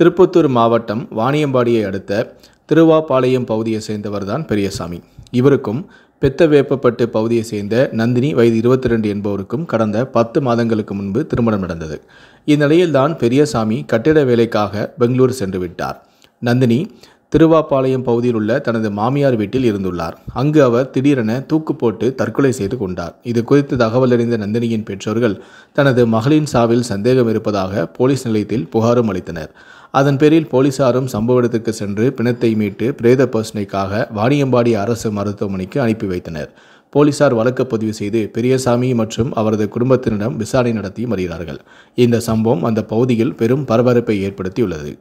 திருப்பத்தூர் மாவட்டம் வாணியம்பாடியை அடுத்த திருவாபாளையம் பகுதியை சேர்ந்தவர் தான் பெரியசாமி இவருக்கும் பெத்த வேப்பப்பட்டு பகுதியை சேர்ந்த நந்தினி வயது இருபத்தி ரெண்டு என்பவருக்கும் கடந்த பத்து மாதங்களுக்கு முன்பு திருமணம் நடந்தது இந்நிலையில்தான் பெரியசாமி கட்டிட வேலைக்காக பெங்களூர் சென்று விட்டார் நந்தினி திருவாப்பாளையம் பகுதியில் உள்ள தனது மாமியார் வீட்டில் இருந்துள்ளார் அங்கு அவர் திடீரென தூக்கு போட்டு தற்கொலை செய்து கொண்டார் இது குறித்து தகவல் அறிந்த நந்தினியின் பெற்றோர்கள் தனது மகளின் சாவில் சந்தேகம் இருப்பதாக போலீஸ் நிலையத்தில் புகாரும் அளித்தனர் அதன் பேரில் போலீசாரும் சம்பவ இடத்துக்கு சென்று பிணத்தை மீட்டு பிரேத பர்சனைக்காக வாணியம்பாடி அரசு மருத்துவமனைக்கு அனுப்பி வைத்தனர் போலீசார் வழக்கு பதிவு செய்து பெரியசாமி மற்றும் அவரது குடும்பத்தினரிடம் விசாரணை நடத்தி வருகிறார்கள் இந்த சம்பவம் அந்த பகுதியில் பெரும் பரபரப்பை ஏற்படுத்தியுள்ளது